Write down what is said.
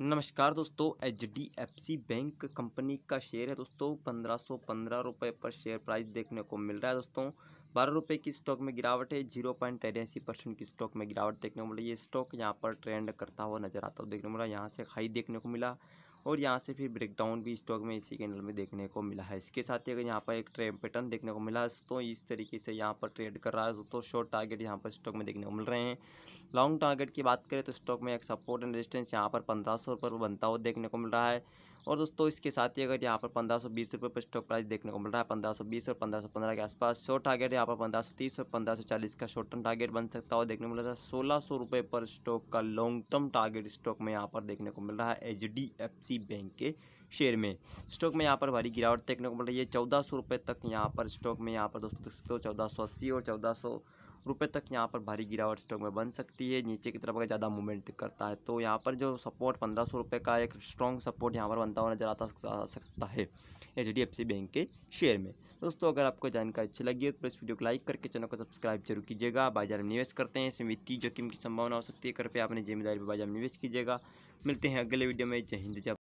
नमस्कार दोस्तों H D F C bank company का शेयर है दोस्तों पंद्रह सौ पंद्रह रुपये पर शेयर प्राइस देखने को मिल रहा है दोस्तों बारह रुपये की स्टॉक में गिरावट है जीरो पॉइंट तिरासी परसेंट की स्टॉक में गिरावट देखने को मिला ये स्टॉक यहाँ पर ट्रेंड करता हुआ नजर आता हुआ देखने को मिला यहाँ से हाई देखने को मिला और यहाँ से फिर ब्रेकडाउन भी स्टॉक में इसी कैंडल में देखने को मिला है इसके साथ ही अगर यहाँ पर एक ट्रेड पैटर्न देखने को मिला है दोस्तों इस तरीके से यहाँ पर ट्रेड कर रहा है दोस्तों शॉर्ट टारगेट यहाँ पर स्टॉक में देखने को मिल रहे हैं लॉन्ग टारगेट की बात करें तो स्टॉक में एक सपोर्ट एंड रेजिस्टेंस यहाँ पर पंद्रह सौ रुपये बनता हुआ देखने को मिल रहा है और दोस्तों इसके साथ ही अगर यहाँ पर पंद्रह सौ बीस रुपये पर स्टॉक प्राइस देखने को मिल रहा है पंद्रह सौ बीस और पंद्रह सौ पंद्रह के आसपास शॉर्ट टारगेट यहाँ पर पंद्रह सौ तीस और पंद्रह सौ चालीस का शॉर्ट टर्म टारगेट बन सकता है और देखने को मिल रहा है सोलह सौ रुपये पर स्टॉक का लॉन्ग टर्म टारगेट स्टॉक में यहाँ पर देखने को मिल रहा है H D F C bank के शेयर में स्टॉक में यहाँ पर भारी गिरावट देखने को मिल रही है चौदह सौ रुपये तक यहाँ पर स्टॉक में यहाँ पर दोस्तों देख सकते हो चौदह सौ अस्सी और चौदह सौ रुपये तक यहाँ पर भारी गिरावट स्टॉक में बन सकती है नीचे की तरफ अगर ज़्यादा मूवमेंट करता है तो यहाँ पर जो सपोर्ट पंद्रह सौ रुपये का एक स्ट्रॉन्ग सपोर्ट यहाँ पर बनता हुआ नजर आता सकता है H D F C bank के शेयर में दोस्तों अगर आपको जानकारी अच्छी लगी है तो इस वीडियो को लाइक करके चैनल को सब्सक्राइब जरूर कीजिएगा बाजार में निवेश करते हैं इसमें वित्तीय जोखिम की संभावना हो सकती है कृपया अपनी जिम्मेदारी पर बाजार में निवेश कीजिएगा मिलते हैं अगले वीडियो में जय हिंद जब